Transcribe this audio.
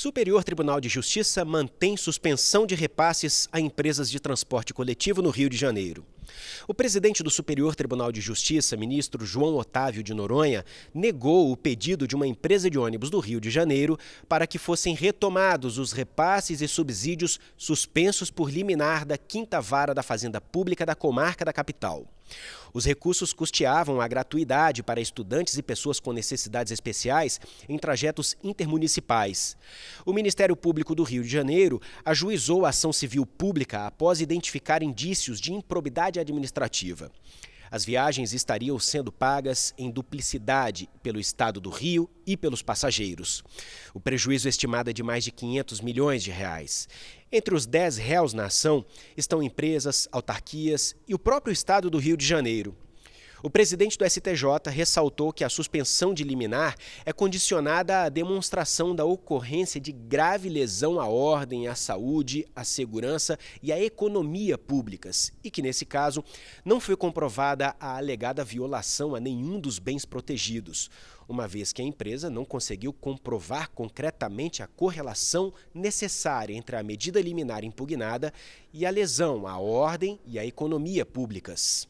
Superior Tribunal de Justiça mantém suspensão de repasses a empresas de transporte coletivo no Rio de Janeiro. O presidente do Superior Tribunal de Justiça, ministro João Otávio de Noronha, negou o pedido de uma empresa de ônibus do Rio de Janeiro para que fossem retomados os repasses e subsídios suspensos por liminar da quinta vara da Fazenda Pública da comarca da capital. Os recursos custeavam a gratuidade para estudantes e pessoas com necessidades especiais em trajetos intermunicipais. O Ministério Público do Rio de Janeiro ajuizou a ação civil pública após identificar indícios de improbidade administrativa. As viagens estariam sendo pagas em duplicidade pelo Estado do Rio e pelos passageiros. O prejuízo estimado é de mais de 500 milhões de reais. Entre os 10 réus na ação estão empresas, autarquias e o próprio Estado do Rio de Janeiro. O presidente do STJ ressaltou que a suspensão de liminar é condicionada à demonstração da ocorrência de grave lesão à ordem, à saúde, à segurança e à economia públicas, e que, nesse caso, não foi comprovada a alegada violação a nenhum dos bens protegidos, uma vez que a empresa não conseguiu comprovar concretamente a correlação necessária entre a medida liminar impugnada e a lesão à ordem e à economia públicas.